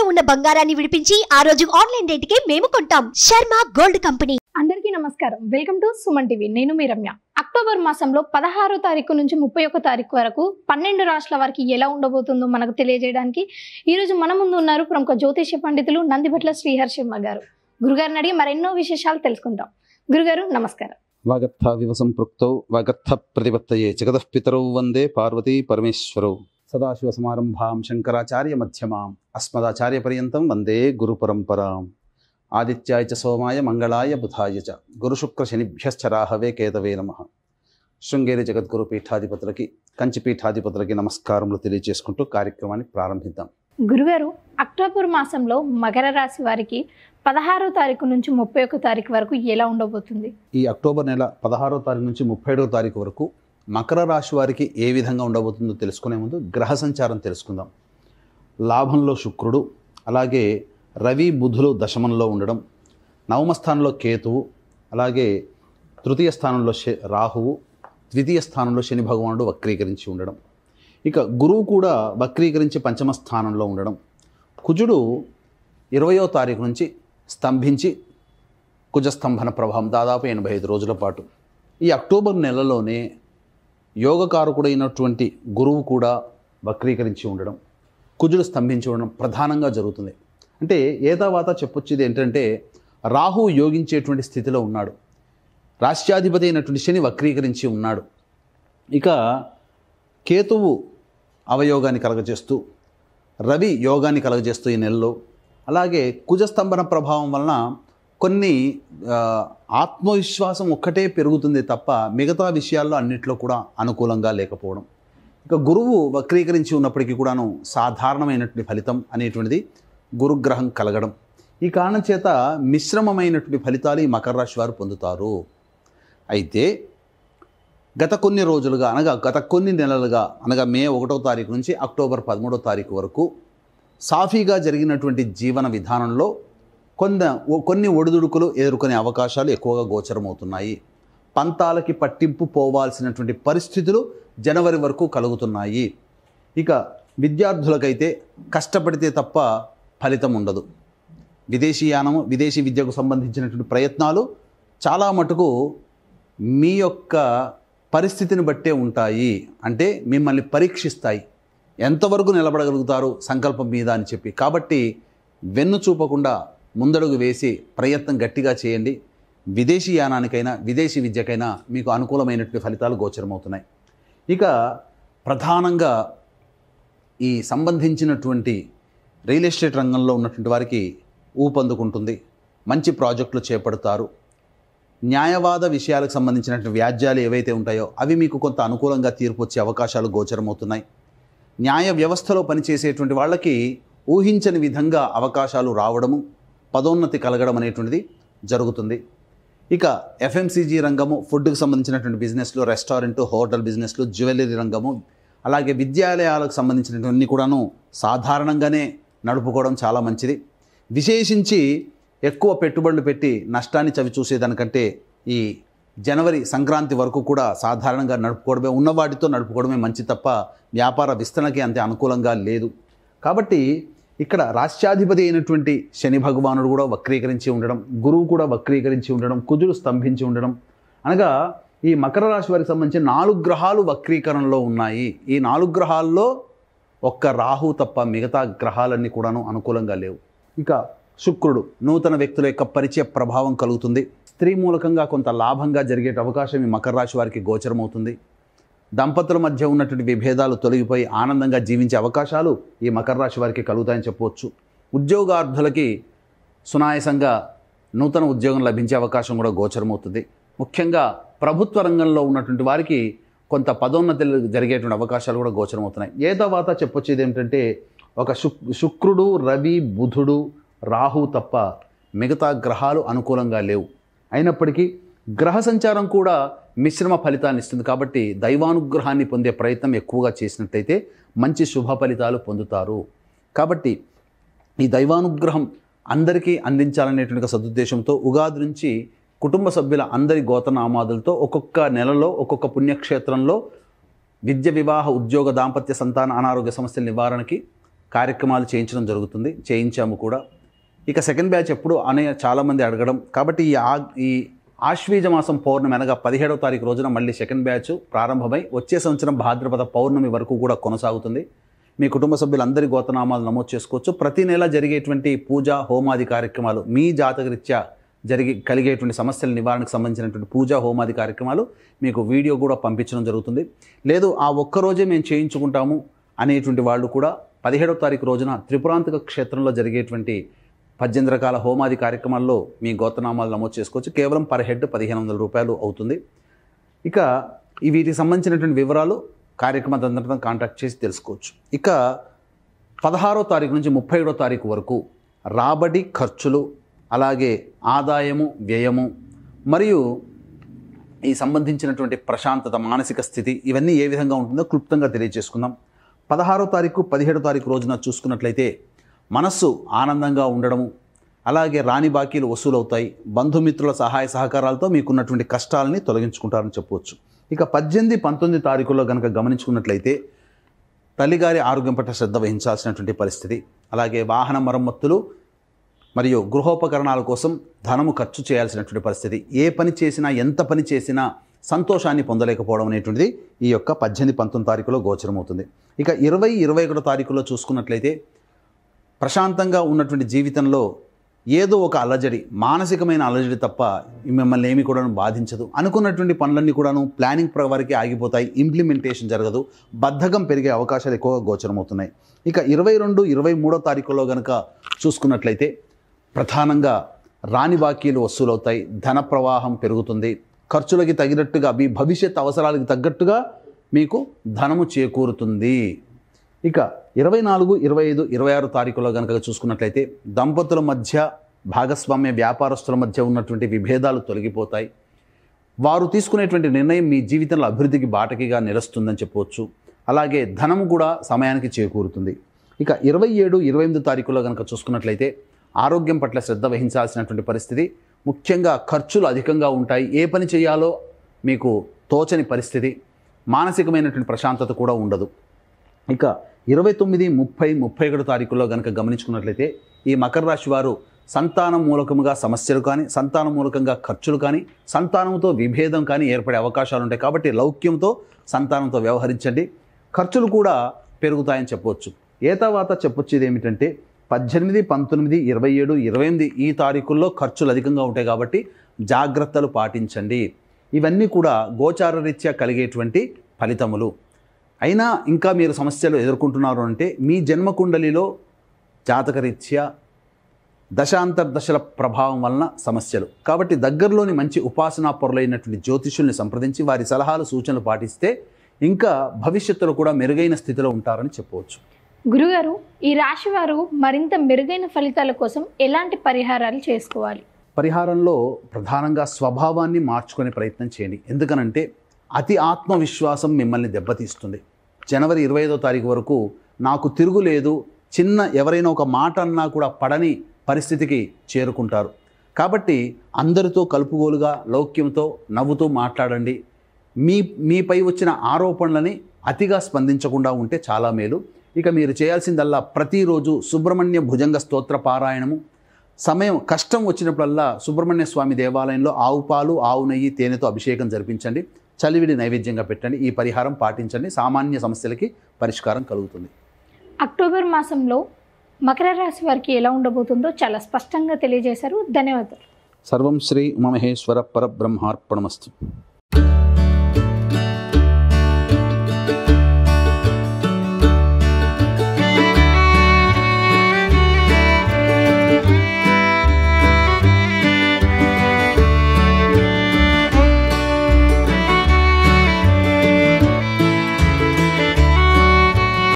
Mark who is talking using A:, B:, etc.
A: ఇంట్లో ఉన్న బంగారాన్ని విడిపించి ఆ రోజు ఆన్లైన్ కి మేము కొంటాం శర్మ గోల్డ్ కంపెనీ అందరికీ నమస్కారం వెల్కమ్ టు సుమన్ టీవీ నేను మీ రమ్య అక్టోబర్ మాసంలో పదహారో తారీఖు నుంచి ముప్పై ఒక్క తారీఖు వరకు పన్నెండు రాష్ట్రాల వారికి ఎలా ఉండబోతుందో మనకు తెలియజేయడానికి ఈరోజు మన ముందు ఉన్నారు ప్రముఖ జ్యోతిష్య పండితులు నందిభట్ల శ్రీహర్ శర్మ గారు గురుగారిని అడిగి మరెన్నో విశేషాలు తెలుసుకుందాం గురుగారు నమస్కారం వాగర్థ వివసం సంపృక్తౌ వాగర్థ ప్రతిపత్తయే జగదఃపితరౌ వందే పార్వతీ పరమేశ్వరౌ సదాశివసమారంభాం శంకరాచార్య మధ్యమాం అస్మదాచార్యపర్యంతం వందే గురుపరంపరాం ఆదిత్యాయ చ సోమాయ మంగళాయ బుధాయ చ గురుశుక్రశనిభ్యశ్చ రాహవే కేతవే నమ శృంగేరి జగద్గురు పీఠాధిపతులకి కంచి పీఠాధిపతులకి నమస్కారములు తెలియజేసుకుంటూ కార్యక్రమాన్ని ప్రారంభిద్దాం గురుగారు అక్టోబర్ మాసంలో మకర రాశి వారికి పదహారో తారీఖు నుంచి ముప్పై ఒక్క తారీఖు వరకు ఎలా ఉండబోతుంది ఈ అక్టోబర్ నెల పదహారో తారీఖు నుంచి ముప్పై ఏడో తారీఖు వరకు మకర రాశి వారికి ఏ విధంగా ఉండబోతుందో తెలుసుకునే ముందు గ్రహ సంచారం తెలుసుకుందాం లాభంలో శుక్రుడు అలాగే రవి బుధులు దశమంలో ఉండడం నవమ స్థానంలో కేతువు అలాగే తృతీయ స్థానంలో రాహువు ద్వితీయ స్థానంలో శని భగవానుడు వక్రీకరించి ఉండడం ఇక గురువు కూడా వక్రీకరించి పంచమ స్థానంలో ఉండడం కుజుడు ఇరవయో తారీఖు నుంచి స్తంభించి కుజస్తంభన ప్రభావం దాదాపు ఎనభై ఐదు రోజుల పాటు ఈ అక్టోబర్ నెలలోనే యోగకారకుడైనటువంటి గురువు కూడా వక్రీకరించి ఉండడం కుజుడు స్తంభించి ఉండడం ప్రధానంగా జరుగుతుంది అంటే ఏదావాత చెప్పొచ్చేది ఏంటంటే రాహు యోగించేటువంటి స్థితిలో ఉన్నాడు రాష్ట్రాధిపతి అయినటువంటి శని వక్రీకరించి ఉన్నాడు ఇక కేతువు అవయోగాన్ని కలగజేస్తూ రవి యోగాన్ని కలగజేస్తూ ఈ నెలలో అలాగే కుజస్తంభన ప్రభావం వలన కొన్ని ఆత్మవిశ్వాసం ఒక్కటే పెరుగుతుంది తప్ప మిగతా విషయాల్లో అన్నిట్లో కూడా అనుకూలంగా లేకపోవడం ఇక గురువు వక్రీకరించి ఉన్నప్పటికీ కూడాను సాధారణమైనటువంటి ఫలితం అనేటువంటిది గురుగ్రహం కలగడం ఈ కారణం చేత మిశ్రమమైనటువంటి ఫలితాలు ఈ మకర రాశి వారు పొందుతారు అయితే గత కొన్ని రోజులుగా అనగా గత కొన్ని నెలలుగా అనగా మే ఒకటో తారీఖు నుంచి అక్టోబర్ పదమూడో తారీఖు వరకు సాఫీగా జరిగినటువంటి జీవన విధానంలో కొంత కొన్ని ఒడిదుడుకులు ఎదుర్కొనే అవకాశాలు ఎక్కువగా గోచరమవుతున్నాయి పంతాలకి పట్టింపు పోవాల్సినటువంటి పరిస్థితులు జనవరి వరకు కలుగుతున్నాయి ఇక విద్యార్థులకైతే కష్టపడితే తప్ప ఫలితం ఉండదు విదేశీ యానము విదేశీ విద్యకు సంబంధించినటువంటి ప్రయత్నాలు చాలా మటుకు మీ యొక్క పరిస్థితిని బట్టే ఉంటాయి అంటే మిమ్మల్ని పరీక్షిస్తాయి ఎంతవరకు నిలబడగలుగుతారు సంకల్పం మీద అని చెప్పి కాబట్టి వెన్ను చూపకుండా ముందడుగు వేసి ప్రయత్నం గట్టిగా చేయండి విదేశీ యానానికైనా విదేశీ విద్యకైనా మీకు అనుకూలమైనటువంటి ఫలితాలు గోచరమవుతున్నాయి ఇక ప్రధానంగా ఈ సంబంధించినటువంటి రియల్ ఎస్టేట్ రంగంలో ఉన్నటువంటి వారికి ఊపందుకుంటుంది మంచి ప్రాజెక్టులు చేపడతారు న్యాయవాద విషయాలకు సంబంధించినటువంటి వ్యాజ్యాలు ఏవైతే ఉంటాయో అవి మీకు కొంత అనుకూలంగా తీర్పు వచ్చే అవకాశాలు గోచరమవుతున్నాయి న్యాయ వ్యవస్థలో పనిచేసేటువంటి వాళ్ళకి ఊహించని విధంగా అవకాశాలు రావడము పదోన్నతి కలగడం అనేటువంటిది జరుగుతుంది ఇక ఎఫ్ఎంసీజీ రంగము ఫుడ్కి సంబంధించినటువంటి బిజినెస్లు రెస్టారెంట్ హోటల్ బిజినెస్లు జ్యువెలరీ రంగము అలాగే విద్యాలయాలకు సంబంధించినటువంటి కూడాను సాధారణంగానే నడుపుకోవడం చాలా మంచిది విశేషించి ఎక్కువ పెట్టుబడులు పెట్టి నష్టాన్ని చవి చూసేదానికంటే ఈ జనవరి సంక్రాంతి వరకు కూడా సాధారణంగా నడుపుకోవడమే ఉన్నవాటితో నడుపుకోవడమే మంచి తప్ప వ్యాపార విస్తరణకి అంతే అనుకూలంగా లేదు కాబట్టి ఇక్కడ రాష్ట్రాధిపతి అయినటువంటి శని భగవానుడు కూడా వక్రీకరించి ఉండడం గురువు కూడా వక్రీకరించి ఉండడం కుజుడు స్తంభించి ఉండడం అనగా ఈ మకర రాశి వారికి సంబంధించి నాలుగు గ్రహాలు వక్రీకరణలో ఉన్నాయి ఈ నాలుగు గ్రహాల్లో ఒక్క రాహు తప్ప మిగతా గ్రహాలన్నీ కూడాను అనుకూలంగా లేవు ఇంకా శుక్రుడు నూతన వ్యక్తుల యొక్క పరిచయ ప్రభావం కలుగుతుంది స్త్రీ మూలకంగా కొంత లాభంగా జరిగే అవకాశం ఈ మకర రాశి వారికి గోచరమవుతుంది దంపతుల మధ్య ఉన్నటువంటి విభేదాలు తొలగిపోయి ఆనందంగా జీవించే అవకాశాలు ఈ మకర రాశి వారికి కలుగుతాయని చెప్పవచ్చు ఉద్యోగార్థులకి సునాయసంగా నూతన ఉద్యోగం లభించే అవకాశం కూడా గోచరమవుతుంది ముఖ్యంగా ప్రభుత్వ రంగంలో ఉన్నటువంటి వారికి కొంత పదోన్నతి జరిగేటువంటి అవకాశాలు కూడా గోచరమవుతున్నాయి ఏ తర్వాత చెప్పొచ్చేది ఏమిటంటే ఒక శుక్రుడు రవి బుధుడు రాహు తప్ప మిగతా గ్రహాలు అనుకూలంగా లేవు అయినప్పటికీ గ్రహ సంచారం కూడా మిశ్రమ ఫలితాన్ని ఇస్తుంది కాబట్టి దైవానుగ్రహాన్ని పొందే ప్రయత్నం ఎక్కువగా చేసినట్టయితే మంచి శుభ ఫలితాలు పొందుతారు కాబట్టి ఈ దైవానుగ్రహం అందరికీ అందించాలనేటువంటి సదుద్దేశంతో ఉగాది నుంచి కుటుంబ సభ్యుల అందరి గోతనామాదులతో ఒక్కొక్క నెలలో ఒక్కొక్క పుణ్యక్షేత్రంలో విద్య వివాహ ఉద్యోగ దాంపత్య సంతాన అనారోగ్య సమస్యల నివారణకి కార్యక్రమాలు చేయించడం జరుగుతుంది చేయించాము కూడా ఇక సెకండ్ బ్యాచ్ ఎప్పుడు అనే చాలామంది అడగడం కాబట్టి ఈ ఈ ఆశ్వీజ మాసం పౌర్ణమి అనగా పదిహేడవ తారీఖు రోజున మళ్ళీ సెకండ్ బ్యాచ్ ప్రారంభమై వచ్చే సంవత్సరం భాద్రపద పౌర్ణమి వరకు కూడా కొనసాగుతుంది మీ కుటుంబ సభ్యులందరి గోతనామాలు నమోదు చేసుకోవచ్చు ప్రతి నెల జరిగేటువంటి పూజ హోమాది కార్యక్రమాలు మీ జాతకరీత్యా జరిగి కలిగేటువంటి సమస్యల నివారణకు సంబంధించినటువంటి పూజ హోమాది కార్యక్రమాలు మీకు వీడియో కూడా పంపించడం జరుగుతుంది లేదు ఆ ఒక్కరోజే మేము చేయించుకుంటాము అనేటువంటి వాళ్ళు కూడా పదిహేడవ తారీఖు రోజున త్రిపురాంతక క్షేత్రంలో జరిగేటువంటి పద్దెనిమిది రకాల హోమాది కార్యక్రమాల్లో మీ గోత్రనామాలు నమోదు చేసుకోవచ్చు కేవలం పర్ హెడ్ పదిహేను వందల రూపాయలు అవుతుంది ఇక వీటికి సంబంధించినటువంటి వివరాలు కార్యక్రమ తదనంతరం కాంటాక్ట్ చేసి తెలుసుకోవచ్చు ఇక పదహారో తారీఖు నుంచి ముప్పై ఏడో తారీఖు వరకు రాబడి ఖర్చులు అలాగే ఆదాయము వ్యయము మరియు ఈ సంబంధించినటువంటి ప్రశాంతత మానసిక స్థితి ఇవన్నీ ఏ విధంగా ఉంటుందో క్లుప్తంగా తెలియజేసుకుందాం పదహారో తారీఖు పదిహేడో తారీఖు రోజున చూసుకున్నట్లయితే మనస్సు ఆనందంగా ఉండడము అలాగే రాని బాకీలు వసూలవుతాయి బంధుమిత్రుల సహాయ సహకారాలతో మీకున్నటువంటి కష్టాలని తొలగించుకుంటారని చెప్పవచ్చు ఇక పద్దెనిమిది పంతొమ్మిది తారీఖుల్లో కనుక గమనించుకున్నట్లయితే తల్లిగారి ఆరోగ్యం పట్ల శ్రద్ధ వహించాల్సినటువంటి పరిస్థితి అలాగే వాహన మరమ్మతులు మరియు గృహోపకరణాల కోసం ధనము ఖర్చు చేయాల్సినటువంటి పరిస్థితి ఏ పని చేసినా ఎంత పని చేసినా సంతోషాన్ని పొందలేకపోవడం అనేటువంటిది ఈ యొక్క పద్దెనిమిది పంతొమ్మిది తారీఖులో గోచరమవుతుంది ఇక ఇరవై ఇరవై ఒకటో తారీఖులో చూసుకున్నట్లయితే ప్రశాంతంగా ఉన్నటువంటి జీవితంలో ఏదో ఒక అలజడి మానసికమైన అలజడి తప్ప మిమ్మల్ని ఏమి కూడాను బాధించదు అనుకున్నటువంటి పనులన్నీ కూడాను ప్లానింగ్ వరకే ఆగిపోతాయి ఇంప్లిమెంటేషన్ జరగదు బద్ధకం పెరిగే అవకాశాలు ఎక్కువగా గోచరమవుతున్నాయి ఇక ఇరవై రెండు ఇరవై మూడో తారీఖులో కనుక చూసుకున్నట్లయితే ప్రధానంగా రాని వాక్యలు వసూలవుతాయి ధన ప్రవాహం పెరుగుతుంది ఖర్చులకి తగినట్టుగా మీ భవిష్యత్ అవసరాలకి తగ్గట్టుగా మీకు ధనము చేకూరుతుంది ఇక ఇరవై నాలుగు ఇరవై ఐదు ఇరవై ఆరు తారీఖులో కనుక చూసుకున్నట్లయితే దంపతుల మధ్య భాగస్వామ్య వ్యాపారస్తుల మధ్య ఉన్నటువంటి విభేదాలు తొలగిపోతాయి వారు తీసుకునేటువంటి నిర్ణయం మీ జీవితంలో అభివృద్ధికి బాటకిగా నిలుస్తుందని చెప్పవచ్చు అలాగే ధనం కూడా సమయానికి చేకూరుతుంది ఇక ఇరవై ఏడు ఇరవై ఎనిమిది తారీఖులో కనుక చూసుకున్నట్లయితే ఆరోగ్యం పట్ల శ్రద్ధ వహించాల్సినటువంటి పరిస్థితి ముఖ్యంగా ఖర్చులు అధికంగా ఉంటాయి ఏ పని చేయాలో మీకు తోచని పరిస్థితి మానసికమైనటువంటి ప్రశాంతత కూడా ఉండదు ఇక ఇరవై తొమ్మిది ముప్పై ముప్పై ఒకటి తారీఖుల్లో కనుక గమనించుకున్నట్లయితే ఈ మకర రాశి వారు సంతానం మూలకముగా సమస్యలు కానీ సంతాన మూలకంగా ఖర్చులు కానీ సంతానంతో విభేదం కానీ ఏర్పడే అవకాశాలు ఉంటాయి కాబట్టి లౌక్యంతో సంతానంతో వ్యవహరించండి ఖర్చులు కూడా పెరుగుతాయని చెప్పవచ్చు ఏ తర్వాత చెప్పొచ్చేది ఏమిటంటే పద్దెనిమిది పంతొమ్మిది ఇరవై ఏడు ఇరవై ఎనిమిది ఈ తారీఖుల్లో ఖర్చులు అధికంగా ఉంటాయి కాబట్టి జాగ్రత్తలు పాటించండి ఇవన్నీ కూడా రీత్యా కలిగేటువంటి ఫలితములు అయినా ఇంకా మీరు సమస్యలు ఎదుర్కొంటున్నారు అంటే మీ జన్మకుండలిలో జాతకరీత్యా దశాంతర్దశల ప్రభావం వలన సమస్యలు కాబట్టి దగ్గరలోని మంచి ఉపాసనా పొరలైనటువంటి జ్యోతిషుల్ని సంప్రదించి వారి సలహాలు సూచనలు పాటిస్తే ఇంకా భవిష్యత్తులో కూడా మెరుగైన స్థితిలో ఉంటారని చెప్పవచ్చు గురుగారు ఈ రాశి వారు మరింత మెరుగైన ఫలితాల కోసం ఎలాంటి పరిహారాలు చేసుకోవాలి పరిహారంలో ప్రధానంగా స్వభావాన్ని మార్చుకునే ప్రయత్నం చేయండి ఎందుకనంటే అతి ఆత్మవిశ్వాసం మిమ్మల్ని దెబ్బతీస్తుంది జనవరి ఇరవై ఐదో తారీఖు వరకు నాకు తిరుగులేదు చిన్న ఎవరైనా ఒక మాట అన్నా కూడా పడని పరిస్థితికి చేరుకుంటారు కాబట్టి అందరితో కలుపుగోలుగా లౌక్యంతో నవ్వుతూ మాట్లాడండి మీ మీపై వచ్చిన ఆరోపణలని అతిగా స్పందించకుండా ఉంటే చాలా మేలు ఇక మీరు చేయాల్సిందల్లా ప్రతిరోజు సుబ్రహ్మణ్య భుజంగ స్తోత్ర పారాయణము సమయం కష్టం వచ్చినప్పుడల్లా సుబ్రహ్మణ్య స్వామి దేవాలయంలో ఆవు పాలు ఆవు నెయ్యి తేనెతో అభిషేకం జరిపించండి చలివిడి నైవేద్యంగా పెట్టండి ఈ పరిహారం పాటించండి సామాన్య సమస్యలకి పరిష్కారం కలుగుతుంది అక్టోబర్ మాసంలో మకర రాశి వారికి ఎలా ఉండబోతుందో చాలా స్పష్టంగా తెలియజేశారు ధన్యవాదాలు సర్వం శ్రీ ఉమమహేశ్వర పరబ్రహ్మార్పణమస్తు